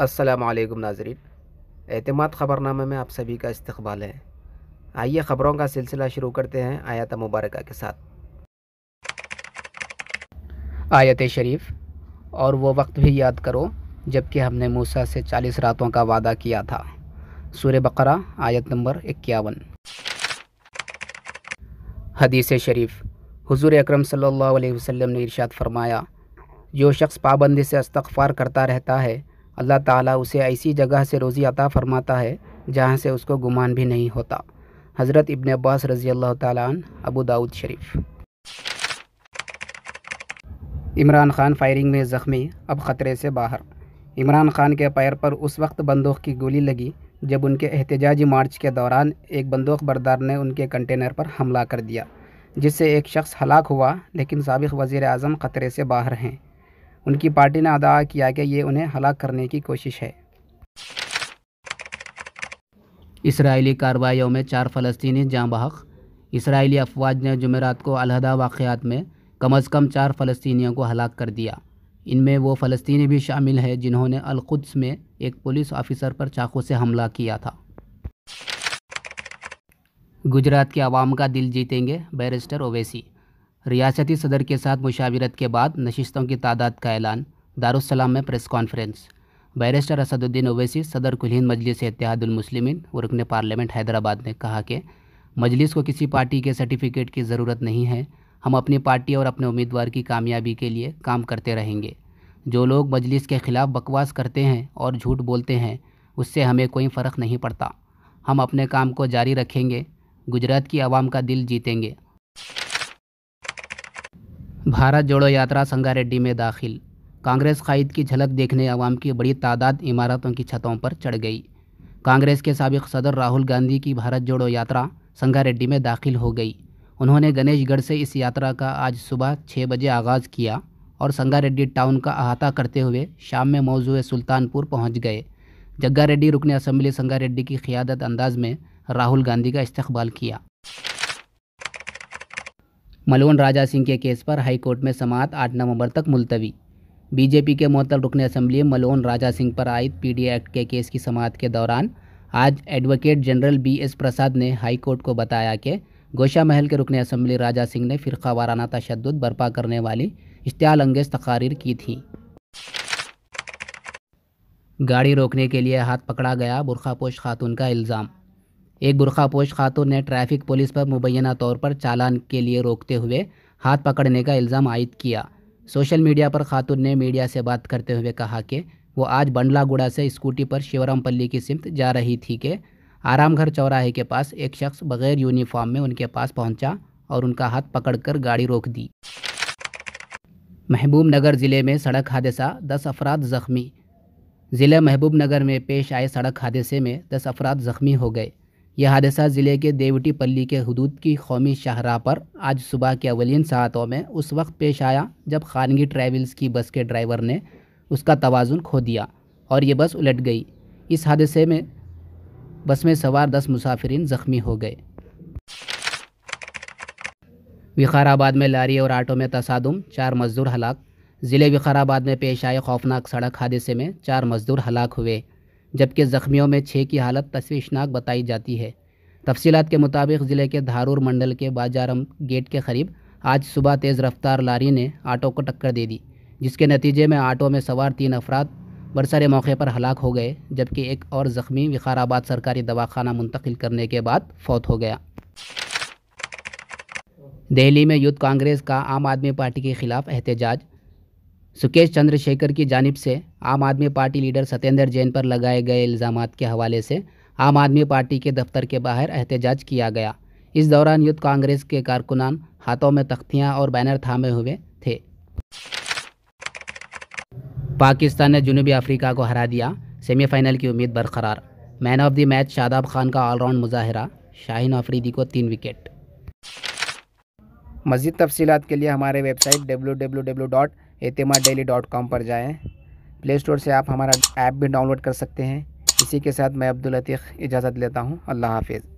असलकम नाजरीन एतमाद ख़बरनामे में आप सभी का इस्तबाल है आइए ख़बरों का सिलसिला शुरू करते हैं आयत मुबारक के साथ आयत शरीफ और वो वक्त भी याद करो जबकि हमने मूसा से चालीस रातों का वादा किया था सूर बकरा आयत नंबर इक्यावन हदीस शरीफ हुजूर अकरम सल्लल्लाहु अलैहि वसल्लम ने इरशाद फरमाया जो शख्स पाबंदी से अस्तफार करता रहता है अल्लाह ताला उसे ऐसी जगह से रोज़ी अता फ़रमाता है जहाँ से उसको गुमान भी नहीं होता हज़रत इब्न अब्बास रज़ी अल्लाह ताली अबू दाऊद शरीफ इमरान खान फायरिंग में ज़ख्मी अब ख़तरे से बाहर इमरान खान के पैर पर उस वक्त बंदूक की गोली लगी जब उनके एहतजाजी मार्च के दौरान एक बंदूक बरदार ने उनके कंटेनर पर हमला कर दिया जिससे एक शख्स हलाक हुआ लेकिन सबक वज़ी अजम ख़तरे से बाहर हैं उनकी पार्टी ने अदा किया कि ये उन्हें हलाक करने की कोशिश है इसराइली कार्रवाइयों में चार फ़लस्तनी जाँ बहक इसराइली अफवाज ने जमेरात को अलहदा वाक़ात में कम अज़ कम चार फ़लस्तीनियों को हलाक कर दिया इनमें वो फलस्ती भी शामिल है जिन्होंने अलखुद्स में एक पुलिस ऑफिसर पर चाकू से हमला किया था गुजरात के आवाम का दिल जीतेंगे बैरिस्टर ओवैसी रियासती सदर के साथ मुशावरत के बाद नशस्तों की तादाद का ऐलान दारुसलाम में press conference barrister Asaduddin Owaisi सदर कुलहन मजलिस इतिहादुलमसलिमिन और रुकन पार्लियामेंट हैदराबाद ने कहा कि मजलिस को किसी पार्टी के सर्टिफिकेट की ज़रूरत नहीं है हम अपनी पार्टी और अपने उम्मीदवार की कामयाबी के लिए काम करते रहेंगे जो लोग मजलिस के ख़िलाफ़ बकवास करते हैं और झूठ बोलते हैं उससे हमें कोई फ़र्क नहीं पड़ता हम अपने काम को जारी रखेंगे गुजरात की आवाम का दिल जीतेंगे भारत जोड़ो यात्रा संगारेड्डी में दाखिल कांग्रेस कायद की झलक देखने आवाम की बड़ी तादाद इमारतों की छतों पर चढ़ गई कांग्रेस के सबक सदर राहुल गांधी की भारत जोड़ो यात्रा संगारेड्डी में दाखिल हो गई उन्होंने गणेशगढ़ से इस यात्रा का आज सुबह छः बजे आगाज़ किया और संगारेड्डी टाउन का अहाता करते हुए शाम में मौजूद सुल्तानपुर पहुँच गए जग्गा रेड्डी रुकन असम्बली संगारेड्डी की क़ियादत अंदाज में राहुल गांधी का इस्तबाल किया मलवन राजा सिंह के केस पर हाईकोर्ट में समात आठ नवंबर तक मुलतवी बीजेपी के मोहतर रुकन असम्बली मलवन राजा सिंह पर आयत पी एक्ट के केस की समात के दौरान आज advocate general B S Prasad ने हाईकोर्ट को बताया कि गोशा महल के रुकन असम्बली राजा सिंह ने फ़िरका वाराना तशद बर्पा करने वाली इश्तियाल अंगेज़ तकारीर की थी गाड़ी रोकने के लिए हाथ पकड़ा गया बुरखापोश खातून का इल्ज़ाम एक बुरखापोश खातून ने ट्रैफिक पुलिस पर मुबैना तौर पर चालान के लिए रोकते हुए हाथ पकड़ने का इल्ज़ाम आयद किया सोशल मीडिया पर खातून ने मीडिया से बात करते हुए कहा कि वो आज बंडलागुड़ा से स्कूटी पर शिवरामपल्ली की सिमत जा रही थी कि घर चौराहे के पास एक शख्स बगैर यूनिफॉर्म में उनके पास पहुंचा और उनका हाथ पकड़कर गाड़ी रोक दी महबूब नगर ज़िले में सड़क हादसा दस अफराद ज़ख्मी ज़िले महबूब नगर में पेश आए सड़क हादसे में दस अफराद ज़ख्मी हो गए यह हादसा ज़िले के देवटी पल्ली के हदूद की कौमी शाहरा पर आज सुबह के अवलिन सहातों में उस वक्त पेश आया जब खानगी ट्रैवल्स की बस के ड्राइवर ने उसका तोज़ुन खो दिया और ये बस उलट गई इस हादसे में बस में सवार दस मुसाफरीन ज़ख्मी हो गए विकाराबाद में लारी और आटो में तसादम चार मज़दूर हलाक ज़िले विकाराबाद में पेश आए खौफनाक सड़क हादसे में चार मज़दूर हलाक हुए जबकि ज़ख्मियों में छः की हालत तश्शनाक बताई जाती है तफसीत के मुताबिक ज़िले के धारूर मंडल के बाजारम गेट के करीब आज सुबह तेज़ रफ्तार लारी ने आटो को टक्कर दे दी जिसके नतीजे में आटो में सवार तीन अफराद बरसरे मौके पर हलाक हो गए जबकि एक और ज़ख्मी विकाराबाद सरकारी दवाखाना मुंतकिल करने के बाद फौत हो गया दिल्ली में यूथ कांग्रेस का आम आदमी पार्टी के खिलाफ एहतजाज सुकेश चंद्रशेखर की जानब से आम आदमी पार्टी लीडर सत्येंद्र जैन पर लगाए गए इल्ज़ाम के हवाले से आम आदमी पार्टी के दफ्तर के बाहर एहतजाज किया गया इस दौरान युद्ध कांग्रेस के कारकुनान हाथों में तख्तियां और बैनर थामे हुए थे पाकिस्तान ने जनूबी अफ्रीका को हरा दिया सेमीफाइनल की उम्मीद बरकरार man of the match Shadab Khan का ऑलराउंड मुजाहरा शाहीन अफरीदी को तीन विकेट मज़ीद तफसीत के लिए हमारे website W W W dot Etemaad daily dot com पर जाएँ प्ले स्टोर से आप हमारा ऐप भी डाउनलोड कर सकते हैं इसी के साथ मैं अब्दुल लतीफ़ इजाज़त लेता हूँ अल्लाह हाफिज़